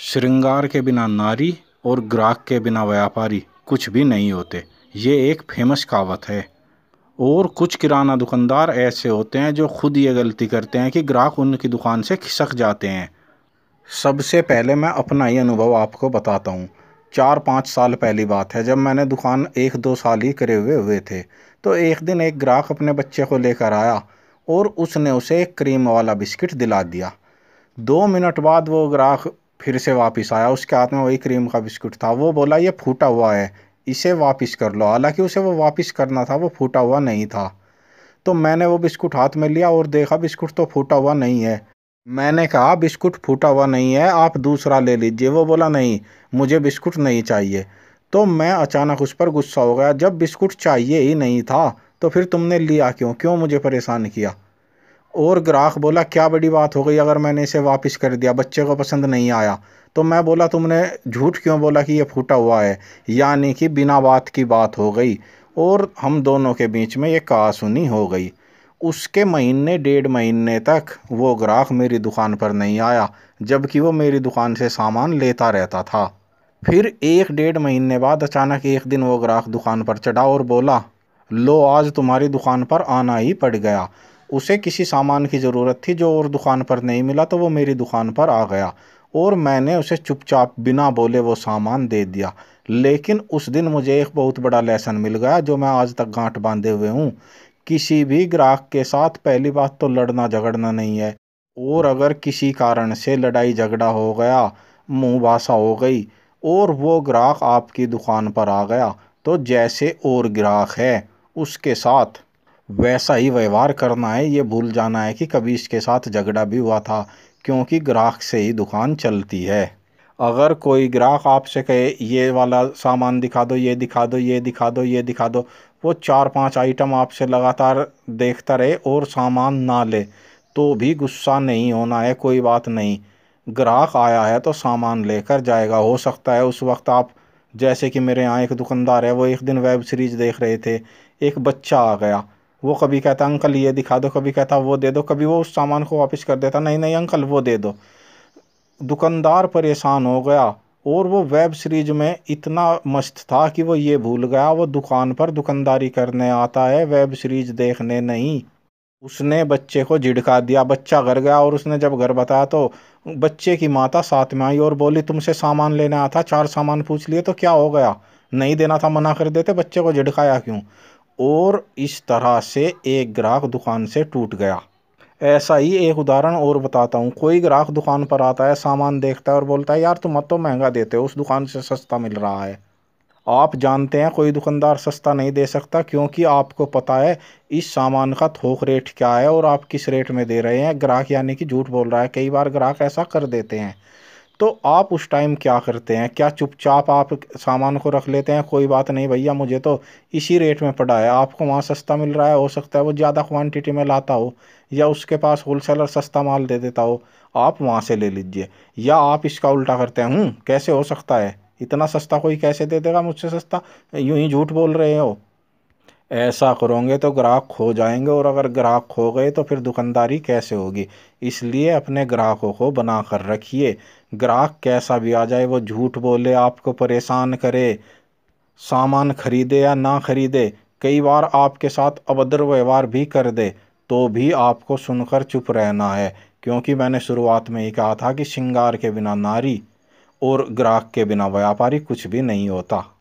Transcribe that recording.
श्रृंगार के बिना नारी और ग्राहक के बिना व्यापारी कुछ भी नहीं होते ये एक फेमस कहावत है और कुछ किराना दुकानदार ऐसे होते हैं जो खुद ये गलती करते हैं कि ग्राहक उनकी दुकान से खिसक जाते हैं सबसे पहले मैं अपना ही अनुभव आपको बताता हूँ चार पाँच साल पहली बात है जब मैंने दुकान एक दो साल ही करे हुए हुए थे तो एक दिन एक ग्राहक अपने बच्चे को लेकर आया और उसने उसे एक क्रीम वाला बिस्किट दिला दिया दो मिनट बाद वो ग्राहक फिर से वापस आया उसके हाथ में वही क्रीम का बिस्कुट था वो बोला ये फूटा हुआ है इसे वापस कर लो हालांकि उसे वो वापस करना था वो फूटा हुआ नहीं था तो मैंने वो बिस्कुट हाथ में लिया और देखा बिस्कुट तो फूटा हुआ नहीं है मैंने कहा बिस्कुट फूटा हुआ नहीं है आप दूसरा ले लीजिए वो बोला नहीं मुझे बिस्कुट नहीं चाहिए तो मैं अचानक उस पर गुस्सा हो गया जब बिस्कुट चाहिए ही नहीं था तो फिर तुमने लिया क्यों क्यों मुझे परेशान किया और ग्राहक बोला क्या बड़ी बात हो गई अगर मैंने इसे वापस कर दिया बच्चे को पसंद नहीं आया तो मैं बोला तुमने झूठ क्यों बोला कि ये फूटा हुआ है यानी कि बिना बात की बात हो गई और हम दोनों के बीच में ये कहासुनी हो गई उसके महीने डेढ़ महीने तक वो ग्राहक मेरी दुकान पर नहीं आया जबकि वो मेरी दुकान से सामान लेता रहता था फिर एक डेढ़ महीने बाद अचानक एक दिन वो ग्राहक दुकान पर चढ़ा और बोला लो आज तुम्हारी दुकान पर आना ही पड़ गया उसे किसी सामान की ज़रूरत थी जो और दुकान पर नहीं मिला तो वो मेरी दुकान पर आ गया और मैंने उसे चुपचाप बिना बोले वो सामान दे दिया लेकिन उस दिन मुझे एक बहुत बड़ा लेसन मिल गया जो मैं आज तक गांठ बांधे हुए हूँ किसी भी ग्राहक के साथ पहली बात तो लड़ना झगड़ना नहीं है और अगर किसी कारण से लड़ाई झगड़ा हो गया मुँह भाषा हो गई और वो ग्राहक आपकी दुकान पर आ गया तो जैसे और ग्राहक है उसके साथ वैसा ही व्यवहार करना है ये भूल जाना है कि कभी इसके साथ झगड़ा भी हुआ था क्योंकि ग्राहक से ही दुकान चलती है अगर कोई ग्राहक आपसे कहे ये वाला सामान दिखा दो ये दिखा दो ये दिखा दो ये दिखा दो वो चार पांच आइटम आपसे लगातार देखता रहे और सामान ना ले तो भी गुस्सा नहीं होना है कोई बात नहीं ग्राहक आया है तो सामान लेकर जाएगा हो सकता है उस वक्त आप जैसे कि मेरे यहाँ एक दुकानदार है वो एक दिन वेब सीरीज़ देख रहे थे एक बच्चा आ गया वो कभी कहता अंकल ये दिखा दो कभी कहता वो दे दो कभी वो उस सामान को वापस कर देता नहीं नहीं अंकल वो दे दो दुकानदार परेशान हो गया और वो वेब सीरीज में इतना मस्त था कि वो ये भूल गया वो दुकान पर दुकानदारी करने आता है वेब सीरीज देखने नहीं उसने बच्चे को झिड़का दिया बच्चा घर गया और उसने जब घर बताया तो बच्चे की माता साथ में आई और बोली तुमसे सामान लेने आता चार सामान पूछ लिए तो क्या हो गया नहीं देना था मना कर देते बच्चे को झिड़काया क्यों और इस तरह से एक ग्राहक दुकान से टूट गया ऐसा ही एक उदाहरण और बताता हूँ कोई ग्राहक दुकान पर आता है सामान देखता है और बोलता है यार तुम तो महंगा देते हो उस दुकान से सस्ता मिल रहा है आप जानते हैं कोई दुकानदार सस्ता नहीं दे सकता क्योंकि आपको पता है इस सामान का थोक रेट क्या है और आप किस रेट में दे रहे हैं ग्राहक यानी कि झूठ बोल रहा है कई बार ग्राहक ऐसा कर देते हैं तो आप उस टाइम क्या करते हैं क्या चुपचाप आप सामान को रख लेते हैं कोई बात नहीं भैया मुझे तो इसी रेट में पड़ा है आपको वहाँ सस्ता मिल रहा है हो सकता है वो ज़्यादा क्वांटिटी में लाता हो या उसके पास होलसेलर सस्ता माल दे देता हो आप वहाँ से ले लीजिए या आप इसका उल्टा करते हैं हम्म, कैसे हो सकता है इतना सस्ता कोई कैसे दे देगा मुझसे सस्ता यूँ ही झूठ बोल रहे हो ऐसा करोगे तो ग्राहक खो जाएंगे और अगर ग्राहक खो गए तो फिर दुकानदारी कैसे होगी इसलिए अपने ग्राहकों को बना कर रखिए ग्राहक कैसा भी आ जाए वो झूठ बोले आपको परेशान करे सामान खरीदे या ना खरीदे कई बार आपके साथ अभद्र व्यवहार भी कर दे तो भी आपको सुनकर चुप रहना है क्योंकि मैंने शुरुआत में ही कहा था कि श्रृंगार के बिना नारी और ग्राहक के बिना व्यापारी कुछ भी नहीं होता